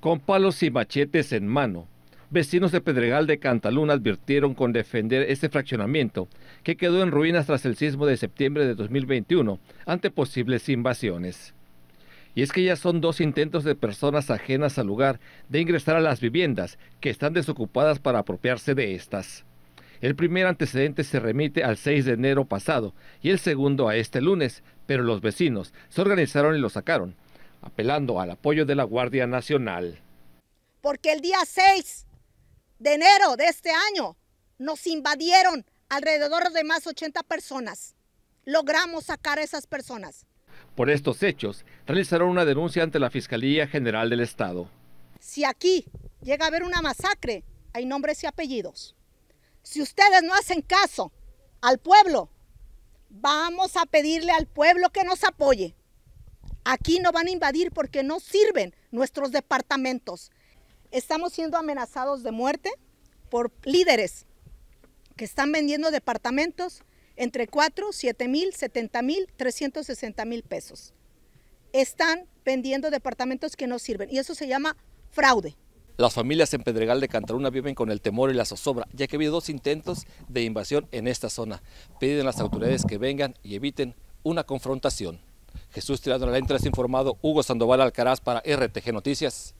Con palos y machetes en mano, vecinos de Pedregal de Cantalún advirtieron con defender este fraccionamiento, que quedó en ruinas tras el sismo de septiembre de 2021, ante posibles invasiones. Y es que ya son dos intentos de personas ajenas al lugar de ingresar a las viviendas que están desocupadas para apropiarse de estas. El primer antecedente se remite al 6 de enero pasado y el segundo a este lunes, pero los vecinos se organizaron y lo sacaron, apelando al apoyo de la Guardia Nacional. Porque el día 6 de enero de este año nos invadieron alrededor de más 80 personas. Logramos sacar a esas personas. Por estos hechos, realizaron una denuncia ante la Fiscalía General del Estado. Si aquí llega a haber una masacre, hay nombres y apellidos. Si ustedes no hacen caso al pueblo, vamos a pedirle al pueblo que nos apoye. Aquí no van a invadir porque no sirven nuestros departamentos. Estamos siendo amenazados de muerte por líderes que están vendiendo departamentos entre 4, 7 mil, 70 mil, 360 mil pesos. Están vendiendo departamentos que no sirven y eso se llama fraude. Las familias en Pedregal de Cantaruna viven con el temor y la zozobra, ya que ha habido dos intentos de invasión en esta zona. Piden a las autoridades que vengan y eviten una confrontación. Jesús Tirado en la Es informado Hugo Sandoval Alcaraz para RTG Noticias.